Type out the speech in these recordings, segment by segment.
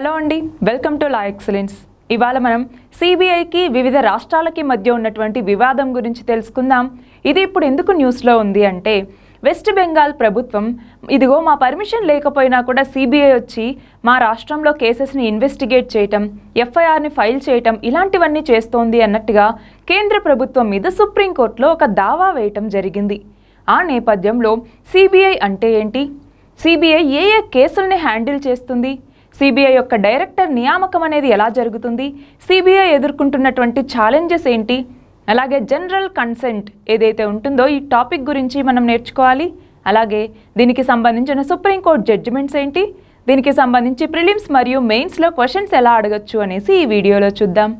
hello అండి welcome to law excellence ఇవాళ మనం సిబిఐకి వివిధ రాష్ట్రాలకి మధ్య ఉన్నటువంటి వివాదం గురించి తెలుసుకుందాం ఇది ఇప్పుడు ఎందుకు న్యూస్లో ఉంది అంటే వెస్ట్ బెంగాల్ ప్రభుత్వం ఇదిగో మా పర్మిషన్ లేకపోయినా కూడా సిబిఐ వచ్చి మా రాష్ట్రంలో కేసెస్ని ఇన్వెస్టిగేట్ చేయటం ఎఫ్ఐఆర్ని ఫైల్ చేయటం ఇలాంటివన్నీ చేస్తోంది అన్నట్టుగా కేంద్ర ప్రభుత్వం మీద సుప్రీంకోర్టులో ఒక దావా వేయటం జరిగింది ఆ నేపథ్యంలో సిబిఐ అంటే ఏంటి సిబిఐ ఏ ఏ కేసుల్ని హ్యాండిల్ చేస్తుంది సిబిఐ యొక్క డైరెక్టర్ నియామకం అనేది ఎలా జరుగుతుంది సిబిఐ ఎదుర్కొంటున్నటువంటి ఛాలెంజెస్ ఏంటి అలాగే జనరల్ కన్సెంట్ ఏదైతే ఉంటుందో ఈ టాపిక్ గురించి మనం నేర్చుకోవాలి అలాగే దీనికి సంబంధించిన సుప్రీంకోర్టు జడ్జిమెంట్స్ ఏంటి దీనికి సంబంధించి ప్రిలిమ్స్ మరియు మెయిన్స్లో క్వశ్చన్స్ ఎలా అడగచ్చు అనేసి ఈ వీడియోలో చూద్దాం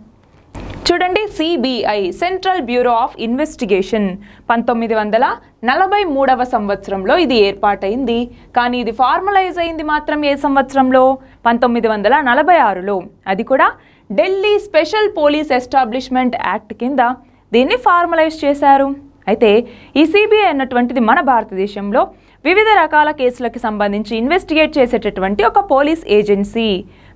చూడండి CBI central bureau of investigation పంతొమ్మిది వందల నలభై మూడవ సంవత్సరంలో ఇది ఏర్పాటైంది కానీ ఇది ఫార్మలైజ్ అయింది మాత్రం ఏ సంవత్సరంలో పంతొమ్మిది వందల నలభై ఆరులో అది కూడా Delhi special police establishment act కింద దీన్ని ఫార్మలైజ్ చేశారు అయితే ఈ సిబిఐ అన్నటువంటిది మన భారతదేశంలో వివిధ రకాల కేసులకు సంబంధించి ఇన్వెస్టిగేట్ చేసేటటువంటి ఒక పోలీస్ ఏజెన్సీ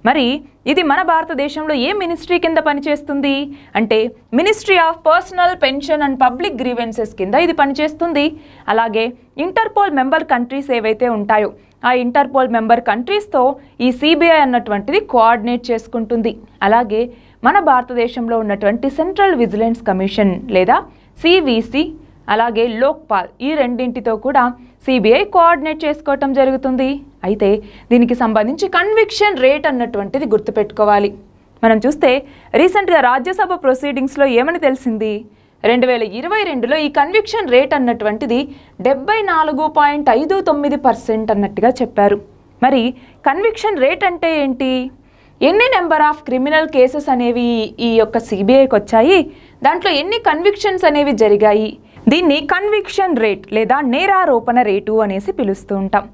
మరి ఇది మన భారతదేశంలో ఏ మినిస్ట్రీ కింద పనిచేస్తుంది అంటే ministry of personnel pension and public grievances కింద ఇది పనిచేస్తుంది అలాగే ఇంటర్పోల్ మెంబర్ కంట్రీస్ ఏవైతే ఉంటాయో ఆ ఇంటర్పోల్ మెంబర్ కంట్రీస్తో ఈ సిబిఐ అన్నటువంటిది కోఆర్డినేట్ చేసుకుంటుంది అలాగే మన భారతదేశంలో ఉన్నటువంటి సెంట్రల్ విజిలెన్స్ కమిషన్ లేదా సివిసి అలాగే లోక్పాల్ ఈ రెండింటితో కూడా సిబిఐ కోఆర్డినేట్ చేసుకోవటం జరుగుతుంది అయితే దీనికి సంబంధించి కన్విక్షన్ రేట్ అన్నటువంటిది గుర్తుపెట్టుకోవాలి మనం చూస్తే రీసెంట్గా రాజ్యసభ ప్రొసీడింగ్స్లో ఏమని తెలిసింది రెండు వేల ఇరవై రెండులో ఈ కన్విక్షన్ రేట్ అన్నటువంటిది డెబ్బై నాలుగు పాయింట్ ఐదు తొమ్మిది పర్సెంట్ అన్నట్టుగా చెప్పారు మరి కన్విక్షన్ రేట్ అంటే ఏంటి ఎన్ని నెంబర్ ఆఫ్ క్రిమినల్ కేసెస్ అనేవి ఈ యొక్క సిబిఐకి వచ్చాయి దాంట్లో ఎన్ని కన్విక్షన్స్ అనేవి జరిగాయి దీన్ని కన్విక్షన్ రేట్ లేదా నేరారోపణ రేటు అనేసి పిలుస్తూ ఉంటాం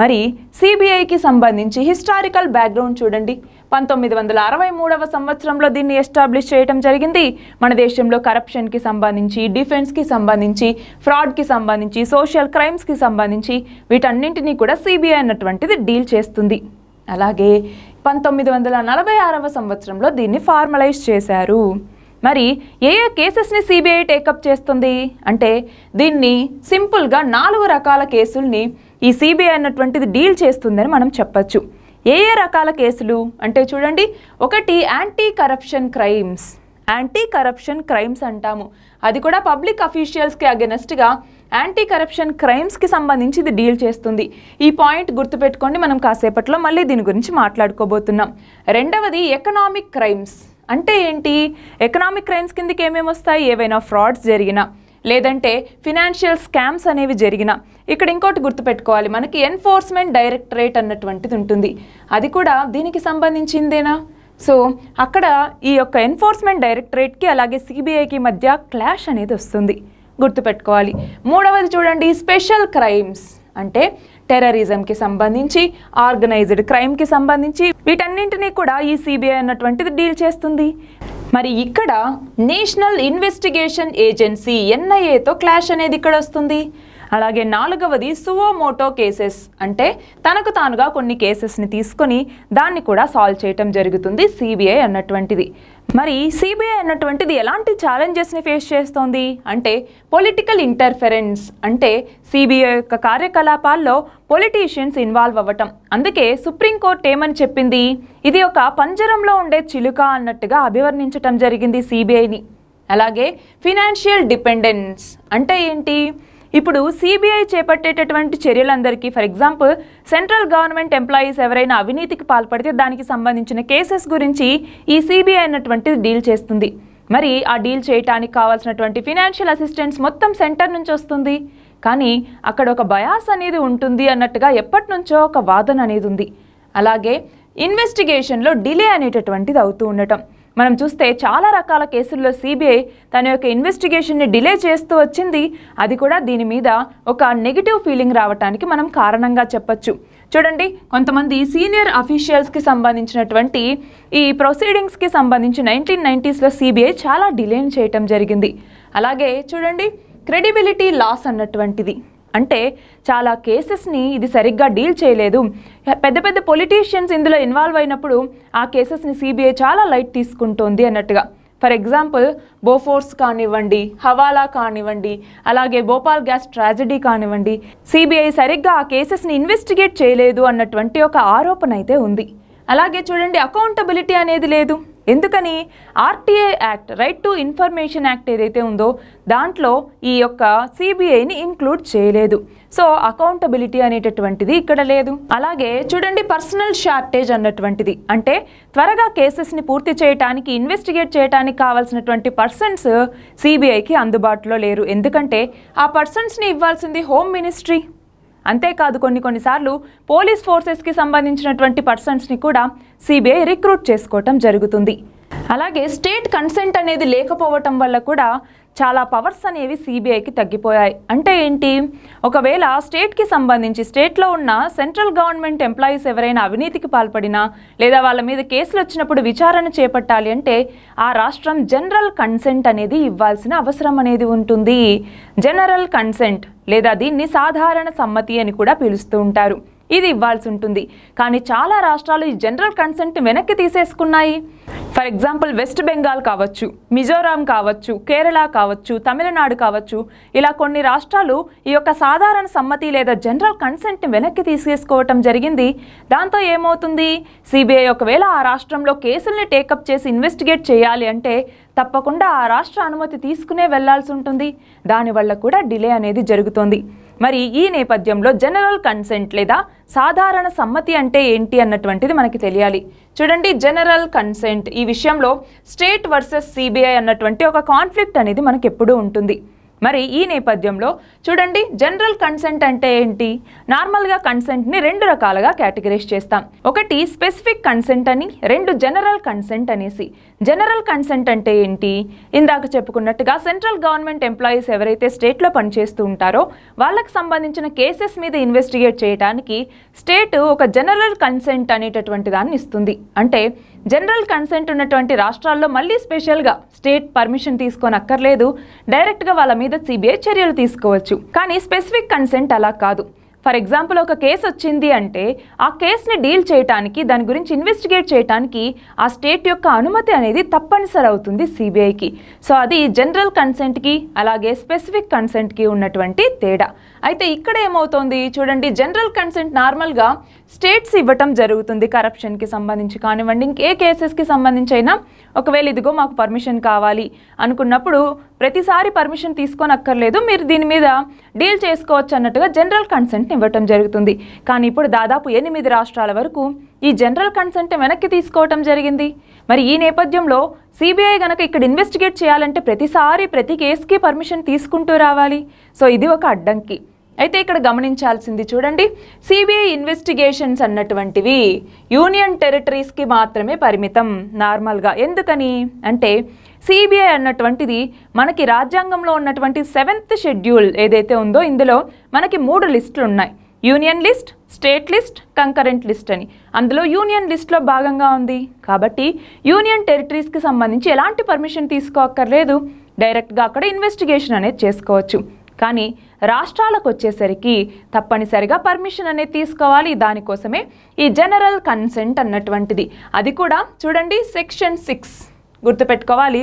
మరి సిబిఐకి సంబంధించి హిస్టారికల్ బ్యాక్గ్రౌండ్ చూడండి పంతొమ్మిది వందల అరవై మూడవ సంవత్సరంలో దీన్ని ఎస్టాబ్లిష్ చేయడం జరిగింది మన దేశంలో కరప్షన్కి సంబంధించి డిఫెన్స్కి సంబంధించి ఫ్రాడ్కి సంబంధించి సోషల్ క్రైమ్స్కి సంబంధించి వీటన్నింటినీ కూడా సిబిఐ అన్నటువంటిది డీల్ చేస్తుంది అలాగే పంతొమ్మిది వందల నలభై ఆరవ సంవత్సరంలో దీన్ని ఫార్మలైజ్ చేశారు మరి ఏ ఏ కేసెస్ని సిబిఐ టేకప్ చేస్తుంది అంటే దీన్ని సింపుల్గా నాలుగు రకాల కేసుల్ని ఈ సిబిఐ అన్నటువంటిది డీల్ చేస్తుందని మనం చెప్పచ్చు ఏ ఏ రకాల కేసులు అంటే చూడండి ఒకటి anti corruption crimes anti corruption crimes అంటాము అది కూడా పబ్లిక్ అఫీషియల్స్కి అగెనెస్ట్గా యాంటీ కరప్షన్ క్రైమ్స్కి సంబంధించి ఇది డీల్ చేస్తుంది ఈ పాయింట్ గుర్తుపెట్టుకోండి మనం కాసేపట్లో మళ్ళీ దీని గురించి మాట్లాడుకోబోతున్నాం రెండవది ఎకనామిక్ క్రైమ్స్ అంటే ఏంటి ఎకనామిక్ క్రైమ్స్ కిందకి ఏమేమి వస్తాయి ఏవైనా ఫ్రాడ్స్ జరిగినా లేదంటే ఫినాన్షియల్ స్కామ్స్ అనేవి జరిగిన ఇక్కడ ఇంకోటి గుర్తుపెట్టుకోవాలి మనకి ఎన్ఫోర్స్మెంట్ డైరెక్టరేట్ అన్నటువంటిది ఉంటుంది అది కూడా దీనికి సంబంధించిందేనా సో అక్కడ ఈ యొక్క ఎన్ఫోర్స్మెంట్ డైరెక్టరేట్కి అలాగే సిబిఐకి మధ్య క్లాష్ అనేది వస్తుంది గుర్తుపెట్టుకోవాలి మూడవది చూడండి స్పెషల్ క్రైమ్స్ అంటే టెర్రరిజంకి సంబంధించి ఆర్గనైజ్డ్ క్రైమ్కి సంబంధించి వీటన్నింటినీ కూడా ఈ సిబిఐ అన్నటువంటిది డీల్ చేస్తుంది మరి ఇక్కడ నేషనల్ ఇన్వెస్టిగేషన్ ఏజెన్సీ ఎన్ఐఏతో క్లాష్ అనేది ఇక్కడ వస్తుంది అలాగే నాలుగవది సువోమోటో కేసెస్ అంటే తనకు తానుగా కొన్ని కేసెస్ని తీసుకొని దాన్ని కూడా సాల్వ్ చేయటం జరుగుతుంది సిబిఐ అన్నటువంటిది మరి సిబిఐ అన్నటువంటిది ఎలాంటి ఛాలెంజెస్ని ఫేస్ చేస్తోంది అంటే పొలిటికల్ ఇంటర్ఫెరెన్స్ అంటే సిబిఐ యొక్క కార్యకలాపాల్లో పొలిటీషియన్స్ ఇన్వాల్వ్ అవ్వటం అందుకే సుప్రీంకోర్టు ఏమని చెప్పింది ఇది ఒక పంజరంలో ఉండే చిలుక అన్నట్టుగా అభివర్ణించటం జరిగింది సిబిఐని అలాగే ఫినాన్షియల్ డిపెండెన్స్ అంటే ఏంటి ఇప్పుడు సిబిఐ చేపట్టేటటువంటి చర్యలందరికీ for example central government employees ఎవరైనా అవినీతికి పాల్పడితే దానికి సంబంధించిన కేసెస్ గురించి ఈ సిబిఐ అన్నటువంటిది డీల్ చేస్తుంది మరి ఆ డీల్ చేయడానికి కావాల్సినటువంటి ఫినాన్షియల్ అసిస్టెన్స్ మొత్తం సెంటర్ నుంచి వస్తుంది కానీ అక్కడ ఒక బయాస్ అనేది ఉంటుంది అన్నట్టుగా ఎప్పటి నుంచో ఒక వాదన అనేది ఉంది అలాగే ఇన్వెస్టిగేషన్లో డిలే అనేటటువంటిది అవుతూ ఉండటం మనం చూస్తే చాలా రకాల కేసుల్లో సిబిఐ తన యొక్క ఇన్వెస్టిగేషన్ని డిలే చేస్తూ వచ్చింది అది కూడా దీని మీద ఒక నెగిటివ్ ఫీలింగ్ రావటానికి మనం కారణంగా చెప్పచ్చు చూడండి కొంతమంది సీనియర్ అఫీషియల్స్కి సంబంధించినటువంటి ఈ ప్రొసీడింగ్స్కి సంబంధించి నైన్టీన్ నైంటీస్లో సిబిఐ చాలా డిలేని చేయటం జరిగింది అలాగే చూడండి క్రెడిబిలిటీ లాస్ అన్నటువంటిది అంటే చాలా కేసెస్ని ఇది సరిగ్గా డీల్ చేయలేదు పెద్ద పెద్ద పొలిటీషియన్స్ ఇందులో ఇన్వాల్వ్ అయినప్పుడు ఆ కేసెస్ని సిబిఐ చాలా లైట్ తీసుకుంటోంది అన్నట్టుగా ఫర్ ఎగ్జాంపుల్ బోఫోర్స్ కానివ్వండి హవాలా కానివ్వండి అలాగే భోపాల్ గ్యాస్ ట్రాజడీ కానివ్వండి సిబిఐ సరిగ్గా ఆ కేసెస్ని ఇన్వెస్టిగేట్ చేయలేదు అన్నటువంటి ఒక ఆరోపణ అయితే ఉంది అలాగే చూడండి అకౌంటబిలిటీ అనేది లేదు ఎందుకని RTI act right to information act ఏదైతే ఉందో దాంట్లో ఈ యొక్క సిబిఐని ఇంక్లూడ్ చేయలేదు సో అకౌంటబిలిటీ అనేటటువంటిది ఇక్కడ లేదు అలాగే చూడండి పర్సనల్ షార్టేజ్ అన్నటువంటిది అంటే త్వరగా కేసెస్ని పూర్తి చేయడానికి ఇన్వెస్టిగేట్ చేయడానికి కావాల్సినటువంటి పర్సన్స్ సిబిఐకి అందుబాటులో లేరు ఎందుకంటే ఆ పర్సన్స్ని ఇవ్వాల్సింది హోమ్ మినిస్ట్రీ అంతేకాదు కొన్ని కొన్నిసార్లు పోలీస్ ఫోర్సెస్కి సంబంధించినటువంటి పర్సన్స్ని కూడా సిబిఐ రిక్రూట్ చేసుకోవటం జరుగుతుంది అలాగే స్టేట్ కన్సెంట్ అనేది లేకపోవటం వల్ల కూడా చాలా పవర్స్ అనేవి సిబిఐకి తగ్గిపోయాయి అంటే ఏంటి ఒకవేళ స్టేట్కి సంబంధించి స్టేట్లో ఉన్న సెంట్రల్ గవర్నమెంట్ ఎంప్లాయీస్ ఎవరైనా అవినీతికి పాల్పడినా లేదా వాళ్ళ మీద కేసులు వచ్చినప్పుడు విచారణ చేపట్టాలి అంటే ఆ రాష్ట్రం జనరల్ కన్సెంట్ అనేది ఇవ్వాల్సిన అవసరం అనేది ఉంటుంది జనరల్ కన్సెంట్ లేదా దీన్ని సాధారణ సమ్మతి అని కూడా పిలుస్తూ ఉంటారు ఇది ఇవ్వాల్సి ఉంటుంది కానీ చాలా రాష్ట్రాలు ఈ జనరల్ కన్సెంట్ వెనక్కి తీసేసుకున్నాయి ఫర్ ఎగ్జాంపుల్ వెస్ట్ బెంగాల్ కావచ్చు మిజోరాం కావచ్చు కేరళ కావచ్చు తమిళనాడు కావచ్చు ఇలా కొన్ని రాష్ట్రాలు ఈ యొక్క సాధారణ సమ్మతి లేదా జనరల్ కన్సెంట్ని వెనక్కి తీసేసుకోవటం జరిగింది దాంతో ఏమవుతుంది సిబిఐ ఒకవేళ ఆ రాష్ట్రంలో కేసుల్ని టేకప్ చేసి ఇన్వెస్టిగేట్ చేయాలి అంటే తప్పకుండా ఆ రాష్ట్ర అనుమతి తీసుకునే వెళ్లాల్సి ఉంటుంది దానివల్ల కూడా డిలే అనేది జరుగుతుంది మరి ఈ నేపథ్యంలో జనరల్ కన్సెంట్ లేదా సాధారణ సమ్మతి అంటే ఏంటి అన్నటువంటిది మనకి తెలియాలి చూడండి జనరల్ కన్సెంట్ ఈ విషయంలో స్టేట్ వర్సెస్ సిబిఐ అన్నటువంటి ఒక కాన్ఫ్లిక్ట్ అనేది మనకి ఎప్పుడూ ఉంటుంది మరి ఈ నేపథ్యంలో చూడండి జనరల్ కన్సెంట్ అంటే ఏంటి నార్మల్గా కన్సెంట్ని రెండు రకాలుగా కేటగిరైజ్ చేస్తాం ఒకటి స్పెసిఫిక్ కన్సెంట్ అని రెండు జనరల్ కన్సెంట్ అనేసి జనరల్ కన్సెంట్ అంటే ఏంటి ఇందాక చెప్పుకున్నట్టుగా సెంట్రల్ గవర్నమెంట్ ఎంప్లాయీస్ ఎవరైతే స్టేట్లో పనిచేస్తూ ఉంటారో వాళ్ళకి సంబంధించిన కేసెస్ మీద ఇన్వెస్టిగేట్ చేయడానికి స్టేట్ ఒక జనరల్ కన్సెంట్ అనేటటువంటి దాన్ని ఇస్తుంది అంటే జనరల్ కన్సెంట్ ఉన్నటువంటి రాష్ట్రాల్లో మళ్ళీ స్పెషల్గా స్టేట్ పర్మిషన్ తీసుకొని అక్కర్లేదు డైరెక్ట్గా వాళ్ళ మీద సిబిఐ చర్యలు తీసుకోవచ్చు కానీ స్పెసిఫిక్ కన్సెంట్ అలా కాదు ఫర్ ఎగ్జాంపుల్ ఒక కేసు వచ్చింది అంటే ఆ కేసుని డీల్ చేయటానికి దాని గురించి ఇన్వెస్టిగేట్ చేయడానికి ఆ స్టేట్ యొక్క అనుమతి అనేది తప్పనిసరి అవుతుంది సిబిఐకి సో అది జనరల్ కన్సెంట్కి అలాగే స్పెసిఫిక్ కన్సెంట్కి ఉన్నటువంటి తేడా అయితే ఇక్కడ ఏమవుతోంది చూడండి జనరల్ కన్సెంట్ నార్మల్గా స్టేట్స్ ఇవ్వటం జరుగుతుంది కరప్షన్కి సంబంధించి కానివ్వండి ఇంకే కేసెస్కి సంబంధించి అయినా ఒకవేళ ఇదిగో మాకు పర్మిషన్ కావాలి అనుకున్నప్పుడు ప్రతిసారి పర్మిషన్ తీసుకొని అక్కర్లేదు మీరు దీని మీద డీల్ చేసుకోవచ్చు అన్నట్టుగా జనరల్ కన్సెంట్ని ఇవ్వటం జరుగుతుంది కానీ ఇప్పుడు దాదాపు ఎనిమిది రాష్ట్రాల వరకు ఈ జనరల్ కన్సెంట్ వెనక్కి తీసుకోవటం జరిగింది మరి ఈ నేపథ్యంలో సిబిఐ కనుక ఇక్కడ ఇన్వెస్టిగేట్ చేయాలంటే ప్రతిసారి ప్రతి కేసుకి పర్మిషన్ తీసుకుంటూ రావాలి సో ఇది ఒక అడ్డంకి అయితే ఇక్కడ గమనించాల్సింది చూడండి సిబిఐ ఇన్వెస్టిగేషన్స్ అన్నటువంటివి యూనియన్ టెరిటరీస్కి మాత్రమే పరిమితం నార్మల్గా ఎందుకని అంటే సిబిఐ అన్నటువంటిది మనకి రాజ్యాంగంలో ఉన్నటువంటి సెవెంత్ షెడ్యూల్ ఏదైతే ఉందో ఇందులో మనకి మూడు లిస్టులు ఉన్నాయి union list state list concurrent list అని అందులో యూనియన్ లిస్ట్లో భాగంగా ఉంది కాబట్టి యూనియన్ టెరిటరీస్కి సంబంధించి ఎలాంటి పర్మిషన్ తీసుకోక్కర్లేదు డైరెక్ట్గా అక్కడ ఇన్వెస్టిగేషన్ అనేది చేసుకోవచ్చు కానీ రాష్ట్రాలకు వచ్చేసరికి తప్పనిసరిగా పర్మిషన్ అనేది తీసుకోవాలి దానికోసమే ఈ జనరల్ కన్సెంట్ అన్నటువంటిది అది కూడా చూడండి సెక్షన్ సిక్స్ గుర్తుపెట్టుకోవాలి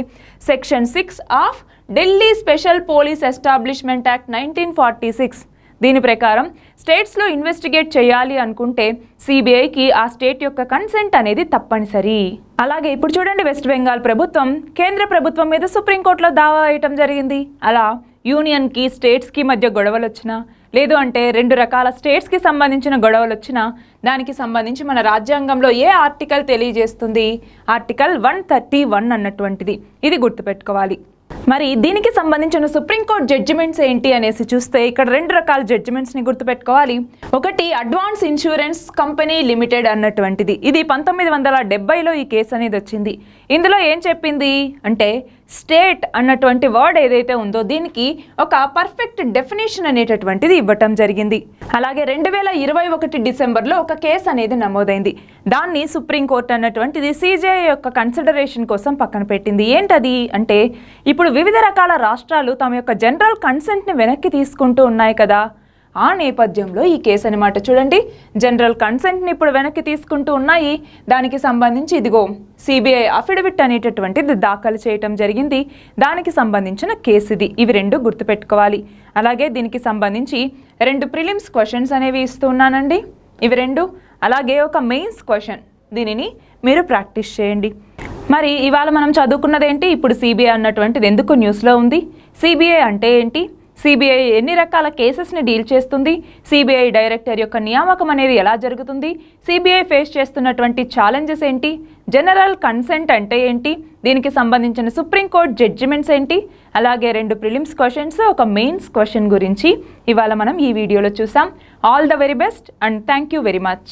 section six of Delhi special police establishment act nineteen forty six దీని ప్రకారం స్టేట్స్లో ఇన్వెస్టిగేట్ చేయాలి అనుకుంటే సిబిఐకి ఆ స్టేట్ యొక్క కన్సెంట్ అనేది తప్పనిసరి అలాగే ఇప్పుడు చూడండి వెస్ట్ బెంగాల్ ప్రభుత్వం కేంద్ర ప్రభుత్వం మీద సుప్రీంకోర్టులో దావా వేయటం జరిగింది అలా యూనియన్కి స్టేట్స్కి మధ్య గొడవలు వచ్చినా లేదు అంటే రెండు రకాల స్టేట్స్కి సంబంధించిన గొడవలు వచ్చినా దానికి సంబంధించి మన రాజ్యాంగంలో ఏ ఆర్టికల్ తెలియజేస్తుంది ఆర్టికల్ వన్ థర్టీ వన్ అన్నటువంటిది ఇది గుర్తుపెట్టుకోవాలి మరి దీనికి సంబంధించిన సుప్రీంకోర్టు జడ్జిమెంట్స్ ఏంటి అనేసి చూస్తే ఇక్కడ రెండు రకాల జడ్జిమెంట్స్ని గుర్తుపెట్టుకోవాలి ఒకటి అడ్వాన్స్ ఇన్సూరెన్స్ కంపెనీ లిమిటెడ్ అన్నటువంటిది ఇది పంతొమ్మిది వందల డెబ్బైలో ఈ కేసు అనేది వచ్చింది ఇందులో ఏం చెప్పింది అంటే స్టేట్ అన్నటువంటి వర్డ్ ఏదైతే ఉందో దీనికి ఒక పర్ఫెక్ట్ డెఫినేషన్ అనేటటువంటిది ఇవ్వటం జరిగింది అలాగే రెండు వేల ఇరవై ఒకటి డిసెంబర్లో ఒక కేసు అనేది నమోదైంది దాన్ని సుప్రీంకోర్టు అన్నటువంటిది సీజేఐ యొక్క కన్సిడరేషన్ కోసం పక్కన పెట్టింది ఏంటది అంటే ఇప్పుడు వివిధ రకాల రాష్ట్రాలు తమ యొక్క జనరల్ కన్సెంట్ని వెనక్కి తీసుకుంటూ ఉన్నాయి కదా ఆ నేపథ్యంలో ఈ కేసు అనమాట చూడండి జనరల్ కన్సెంట్ని ఇప్పుడు వెనక్కి తీసుకుంటూ ఉన్నాయి దానికి సంబంధించి ఇదిగో సిబిఐ అఫిడవిట్ అనేటటువంటిది దాఖలు చేయటం జరిగింది దానికి సంబంధించిన కేసు ఇది ఇవి రెండు గుర్తుపెట్టుకోవాలి అలాగే దీనికి సంబంధించి రెండు ప్రిలిమ్స్ క్వశ్చన్స్ అనేవి ఇస్తున్నానండి ఇవి రెండు అలాగే ఒక మెయిన్స్ క్వశ్చన్ దీనిని మీరు ప్రాక్టీస్ చేయండి మరి ఇవాళ మనం చదువుకున్నదేంటి ఇప్పుడు సిబిఐ అన్నటువంటిది ఎందుకు న్యూస్లో ఉంది సిబిఐ అంటే ఏంటి సిబిఐ ఎన్ని రకాల కేసెస్ని డీల్ చేస్తుంది సిబిఐ డైరెక్టర్ యొక్క నియామకం అనేది ఎలా జరుగుతుంది సిబిఐ ఫేస్ చేస్తున్నటువంటి ఛాలెంజెస్ ఏంటి జనరల్ కన్సెంట్ అంటే ఏంటి దీనికి సంబంధించిన సుప్రీంకోర్టు జడ్జిమెంట్స్ ఏంటి అలాగే రెండు ప్రిలిమ్స్ క్వశ్చన్స్ ఒక మెయిన్స్ క్వశ్చన్ గురించి ఇవాళ మనం ఈ వీడియోలో చూసాం all the very best and thank you very much